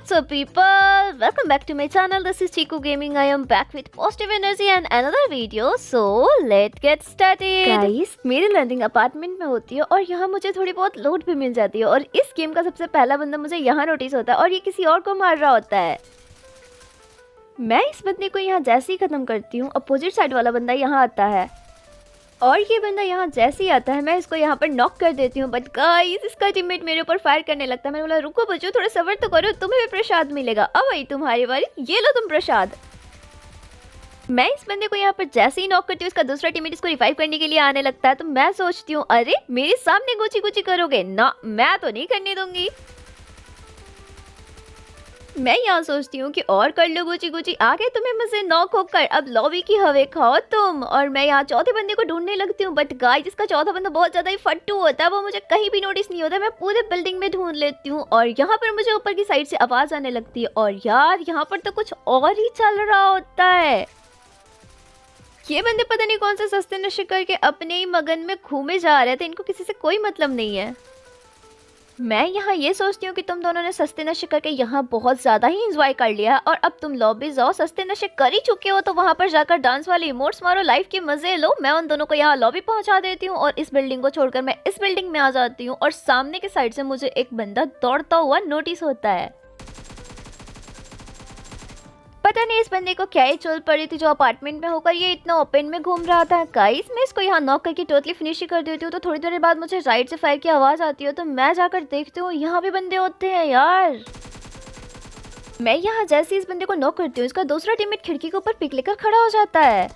What's up people? Welcome back to my channel. This is Chiku Gaming. I am back with positive energy and another video. So let's get started. Guys, मेरी learning apartment में होती है और यहाँ मुझे थोड़ी बहुत load भी मिल जाती है और इस गेम का सबसे पहला बंदा मुझे यहाँ नोटिस होता है और ये किसी और को मार रहा होता है मैं इस बंदे को यहाँ जैसे ही खत्म करती हूँ अपोजिट साइड वाला बंदा यहाँ आता है और ये बंदा यहाँ जैसे ही आता है मैं इसको यहाँ पर नॉक कर देती हूँ बट गाइस इसका टीममेट मेरे ऊपर फायर करने लगता है मैंने बोला रुको बच्चों थोड़ा सबर तो करो तुम्हें भी प्रसाद मिलेगा अब भाई तुम्हारी बारी ये लो तुम प्रसाद मैं इस बंदे को यहाँ पर जैसे ही नॉक करती हूँ इसका दूसरा टीमेट इसको रिवाइव करने के लिए आने लगता है तो मैं सोचती हूँ अरे मेरे सामने गुची गुची करोगे ना मैं तो नहीं करने दूंगी मैं यहाँ सोचती हूँ कि और कर लो गुची गुची आगे तुम्हें मुझे नॉक होकर अब लॉबी की हवे खाओ तुम और मैं यहाँ चौथे बंदे को ढूंढने लगती हूँ बट गाय जिसका चौथा बंदा बहुत ज़्यादा ही फट्टू होता है वो मुझे कहीं भी नोटिस नहीं होता मैं पूरे बिल्डिंग में ढूंढ लेती हूँ और यहाँ पर मुझे ऊपर की साइड से आवाज़ आने लगती है और यार यहाँ पर तो कुछ और ही चल रहा होता है ये बंदे पता नहीं कौन से सस्ते नशे करके अपने ही मगन में घूमे जा रहे थे इनको किसी से कोई मतलब नहीं है मैं यहाँ ये सोचती हूँ कि तुम दोनों ने सस्ते नशे करके यहाँ बहुत ज़्यादा ही इंजॉय कर लिया और अब तुम लॉबी जाओ सस्ते नशे कर ही चुके हो तो वहाँ पर जाकर डांस वाले इमोट्स मारो लाइफ के मज़े लो मैं उन दोनों को यहाँ लॉबी पहुँचा देती हूँ और इस बिल्डिंग को छोड़कर मैं इस बिल्डिंग में आ जाती हूँ और सामने के साइड से मुझे एक बंदा दौड़ता हुआ नोटिस होता है पता नहीं इस बंदे को क्या ही चल पड़ी थी जो अपार्टमेंट में होकर ये इतना ओपन में घूम रहा था गाइस मैं इसको यहाँ नॉक करके टोटली फिनिश कर देती हूँ तो थोड़ी देर बाद मुझे राइट से फायर की आवाज़ आती है तो मैं जाकर देखती हूँ यहाँ भी बंदे होते हैं यार मैं यहाँ जैसे इस बंदे को नॉक करती हूँ इसका दूसरा टीममेट खिड़की के ऊपर पिक लेकर खड़ा हो जाता है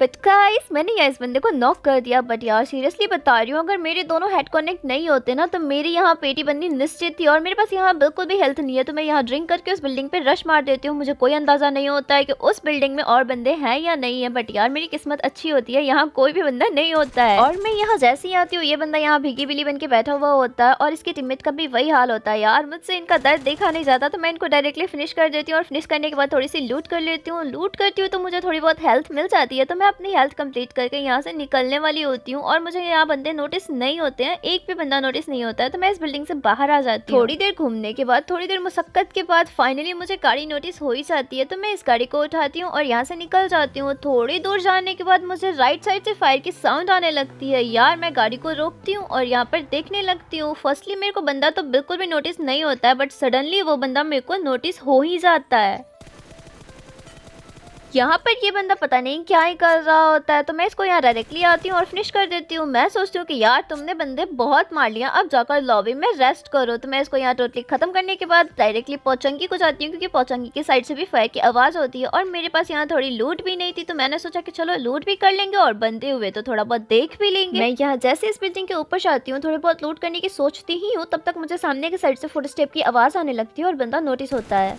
बट गाइस मैंने यार इस बंदे को नॉक कर दिया बट यार सीरियसली बता रही हूँ अगर मेरे दोनों हेड कनेक्ट नहीं होते ना तो मेरी यहाँ पेटी बंदी निश्चित थी और मेरे पास यहाँ बिल्कुल भी हेल्थ नहीं है तो मैं यहाँ ड्रिंक करके उस बिल्डिंग पे रश मार देती हूँ मुझे कोई अंदाज़ा नहीं होता है कि उस बिल्डिंग में और बंदे हैं या नहीं है बट यार मेरी किस्मत अच्छी होती है यहाँ कोई भी बंदा नहीं होता है और मैं यहाँ जैसे ही आती हूँ ये बंदा यहाँ भीगी बिली बन के बैठा हुआ होता है और इसकी टिमिट का भी वही हाल होता है यार मुझसे इनका दर्द देखा नहीं जाता तो मैं इनको डायरेक्टली फिनिश कर देती हूँ और फिनिश करने के बाद थोड़ी सी लूट कर लेती हूँ लूट करती हूँ तो मुझे थोड़ी बहुत हेल्थ मिल जाती है तो मैं अपनी हेल्थ कंप्लीट करके यहाँ से निकलने वाली होती हूँ और मुझे यहाँ बंदे नोटिस नहीं होते हैं एक भी बंदा नोटिस नहीं होता है तो मैं इस बिल्डिंग से बाहर आ जाती हूँ थोड़ी देर घूमने के बाद थोड़ी देर मुशक्कत के बाद फाइनली मुझे गाड़ी नोटिस हो ही जाती है तो मैं इस गाड़ी को उठाती हूँ और यहाँ से निकल जाती हूँ थोड़ी दूर जाने के बाद मुझे राइट साइड से फायर की साउंड आने लगती है यार मैं गाड़ी को रोकती हूँ और यहाँ पर देखने लगती हूँ फर्स्टली मेरे को बंदा तो बिल्कुल भी नोटिस नहीं होता है बट सडनली वो बंदा मेरे को नोटिस हो ही जाता है यहाँ पर ये बंदा पता नहीं क्या ही कर रहा होता है तो मैं इसको यहाँ डायरेक्टली आती हूँ और फिनिश कर देती हूँ मैं सोचती हूँ कि यार तुमने बंदे बहुत मार लिया अब जाकर लॉबी में रेस्ट करो तो मैं इसको यहाँ टोटली ख़त्म करने के बाद डायरेक्टली पौचंगी को जाती हूँ क्योंकि पौचंगी की साइड से भी फायर की आवाज़ होती है और मेरे पास यहाँ थोड़ी लूट भी नहीं थी तो मैंने सोचा कि चलो लूट भी कर लेंगे और बंदे हुए तो थोड़ा बहुत देख भी लेंगे मैं यहाँ जैसे इस बिल्डिंग के ऊपर जाती हूँ थोड़ी बहुत लूट करने की सोचती ही हूँ तब तक मुझे सामने के साइड से फुट स्टेप की आवाज़ आने लगती है और बंदा नोटिस होता है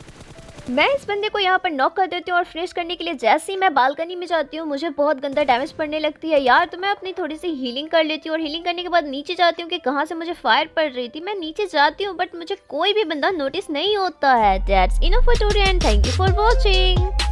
मैं इस बंदे को यहाँ पर नॉक कर देती हूँ और फ्रेश करने के लिए जैसे ही मैं बालकनी में जाती हूँ मुझे बहुत गंदा डैमेज पड़ने लगती है यार तो मैं अपनी थोड़ी सी हीलिंग कर लेती हूँ और हीलिंग करने के बाद नीचे जाती हूँ कि कहाँ से मुझे फायर पड़ रही थी मैं नीचे जाती हूँ बट मुझे कोई भी बंदा नोटिस नहीं होता है and thank you for watching